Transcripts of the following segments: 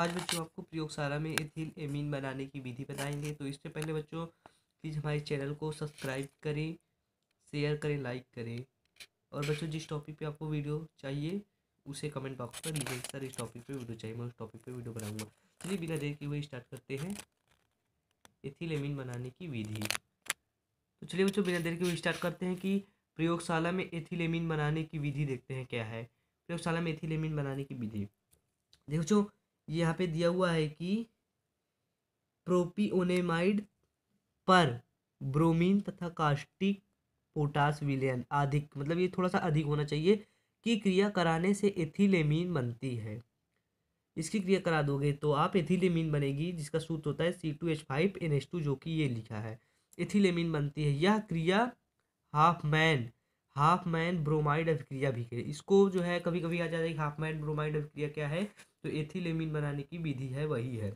आज बच्चों आपको प्रयोगशाला में एथिल एमीन बनाने की विधि बताएंगे तो इससे पहले बच्चों प्लीज़ हमारे चैनल को सब्सक्राइब करें शेयर करें लाइक करें और बच्चों जिस टॉपिक पे आपको वीडियो चाहिए उसे कमेंट बॉक्स पर लिखें सर इस टॉपिक पे वीडियो चाहिए मैं उस टॉपिक पे वीडियो बनाऊंगा चलिए बिना देर के हुए स्टार्ट करते हैं एथिल एमीन बनाने की विधि तो चलिए बच्चों बिना देर के हुए स्टार्ट करते हैं कि प्रयोगशाला में एथिलेमिन बनाने की विधि देखते हैं क्या है प्रयोगशाला में एथिलेमिन बनाने की विधि देखो यहाँ पे दिया हुआ है कि प्रोपीओनेमाइड पर ब्रोमीन तथा कास्टिक पोटास विलयन अधिक मतलब ये थोड़ा सा अधिक होना चाहिए कि क्रिया कराने से एथिलेमीन बनती है इसकी क्रिया करा दोगे तो आप एथिलेमीन बनेगी जिसका सूत्र होता है C two H five N H two जो कि ये लिखा है एथिलेमीन बनती है यह क्रिया Hofmann Hofmann bromide अभिक्रिया भी करें इसको जो है कभी कभी आ जाता है कि हाफ मैन ब्रोमाइड अभिक्रिया क्या है तो एथिलेमिन बनाने की विधि है वही है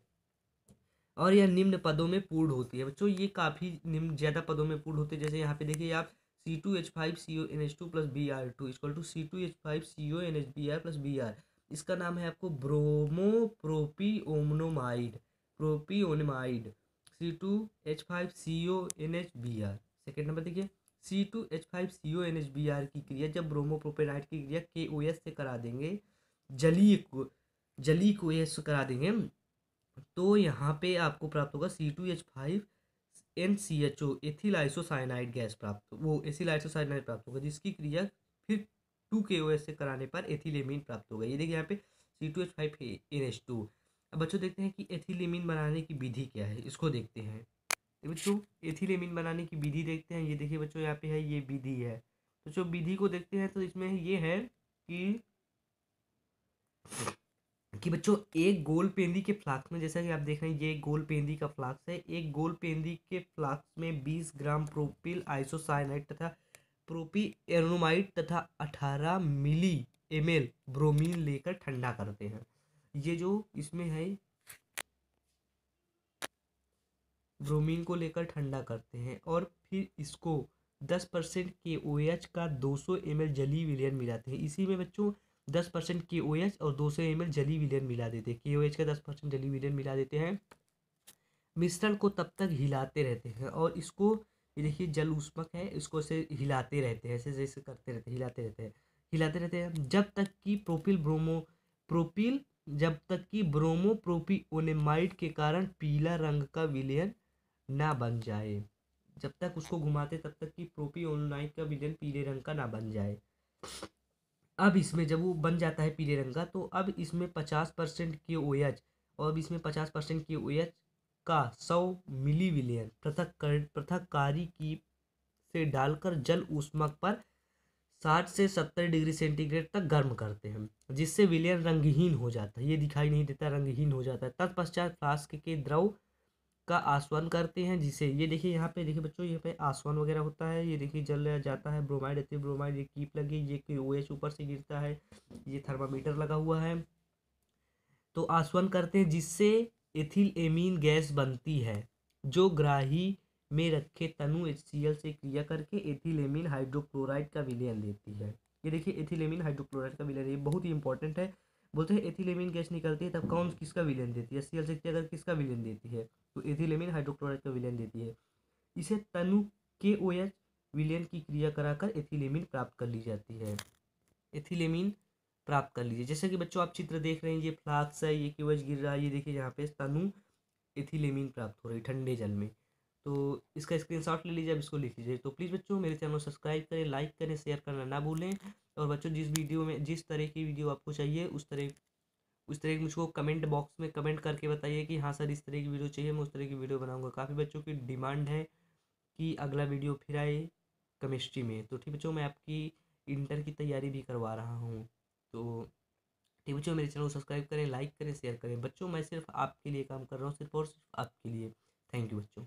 और यह निम्न पदों में पूर्ण होती है बच्चों ये काफ़ी निम्न ज़्यादा पदों में पूर्ण होते हैं जैसे यहाँ पे देखिए आप C two H five C O N H two plus B R two equal to C two H five C O N H B R plus B R इसका नाम है आपको bromo propionamide C two H five C O N H B R second number देखिए C two H five C O N H B R की क्रिया जब ब्रोमोप्रोपेनाइट की क्रिया के ओ एस से करा देंगे जली को जली को एस करा देंगे तो यहाँ पे आपको प्राप्त होगा C two H five N C H O ethyl isocyanide gas प्राप्त वो एथिलाइसोसाइनाइड प्राप्त होगा जिसकी क्रिया फिर टू के ओ एस से कराने पर एथिलेमिन प्राप्त होगा ये देखिए यहाँ पे C two H five N H two अब बच्चों देखते हैं कि एथिलेमिन बनाने की विधि क्या है इसको देखते हैं बच्चों एथिलेमिन बनाने की विधि देखते हैं ये देखिए बच्चों यहाँ पे है ये विधि है तो जो विधि को देखते हैं तो इसमें ये है कि कि बच्चों एक गोल पेंदी के फ्लाक्स में जैसा कि आप देख रहे हैं ये गोल पेंदी का फ्लाक्स है एक गोल पेंदी के फ्लाक्स में 20 ग्राम प्रोपिल आइसोसाइनाइड तथा प्रोपी एरोनोमाइड तथा 18 मिली एम ब्रोमीन लेकर ठंडा करते हैं ये जो इसमें है ब्रोमीन को लेकर ठंडा करते हैं और फिर इसको 10 परसेंट के ओ एच का 200 सौ एम एल जली विलियन मिलाते हैं इसी में बच्चों 10 परसेंट के ओ एच और 200 सौ एम एल जली विलियन मिला देते हैं के ओ एच का 10 परसेंट जली विलियन मिला देते हैं मिश्रण को तब तक हिलाते रहते हैं और इसको ये देखिए जल उष्मक है इसको ऐसे हिलाते रहते हैं ऐसे जैसे करते रहते हैं हिलाते रहते हैं हिलाते रहते हैं जब तक कि प्रोपिल ब्रोमो प्रोपिल जब तक कि ब्रोमो प्रोपी ओनेमाइड के कारण पीला रंग का विलयन ना बन जाए जब तक उसको घुमाते तब तक कि प्रोपी प्रोपियोनाइट का विलयन पीले रंग का ना बन जाए अब इसमें जब वो बन जाता है पीले रंग का तो अब इसमें पचास परसेंट के ओ एच और अब इसमें पचास परसेंट के ओ एच का सौ मिली विलियन पृथक कर पृथक कारी की से डालकर जल ऊष्मक पर साठ से सत्तर डिग्री सेंटीग्रेड तक गर्म करते हैं जिससे विलियन रंगहीन हो जाता है ये दिखाई नहीं देता रंगहीन हो जाता है तत्पश्चात फ्लास्क के द्रव का आसवन करते हैं जिसे ये देखिए यहाँ पे देखिए बच्चों यहाँ पे आसवन वगैरह होता है ये देखिए जल जाता है ब्रोमाइड एथिल ब्रोमाइड ये कीप लगी ये की ओ एच ऊपर से गिरता है ये थर्मामीटर लगा हुआ है तो आसवन करते हैं जिससे एथिल एमीन गैस बनती है जो ग्राही में रखे तनु एच से क्रिया करके एथिलेमिन हाइड्रोक्लोराइड का विलयन देती है ये देखिए एथिलेमिन हाइड्रोक्लोराइड का विलयन ये बहुत ही इंपॉर्टेंट है बोलते हैं एथिलेमिन गैस निकलती है तब कौन किसका विलयन देती है सी एल अगर किसका विलयन देती है तो एथिलेमिन हाइड्रोक्लोराइड का विलयन देती है इसे तनु के ओ एच विलयन की क्रिया कराकर एथिलेमिन प्राप्त कर ली जाती है एथिलेमिन प्राप्त कर लीजिए जैसे कि बच्चों आप चित्र देख रहे हैं ये फ्लाक्स है ये केवज गिर रहा है ये देखिए यहाँ पे तनु एथिलेमिन प्राप्त हो रही ठंडे जल में तो इसका स्क्रीनशॉट ले लीजिए अब इसको लिख लीजिए तो प्लीज़ बच्चों मेरे चैनल को सब्सक्राइब करें लाइक करें शेयर करना ना भूलें और बच्चों जिस वीडियो में जिस तरह की वीडियो आपको चाहिए उस तरह उस तरह की मुझको कमेंट बॉक्स में कमेंट करके बताइए कि हाँ सर इस तरह की वीडियो चाहिए मैं उस तरह की वीडियो बनाऊंगा काफ़ी बच्चों की डिमांड है कि अगला वीडियो फिर आए केमिस्ट्री में तो ठीक बच्चों मैं आपकी इंटर की तैयारी भी करवा रहा हूँ तो ठीक बच्चों मेरे चैनल को सब्सक्राइब करें लाइक करें शेयर करें बच्चों मैं सिर्फ आपके लिए काम कर रहा हूँ सिर्फ और सिर्फ आपके लिए थैंक यू बच्चों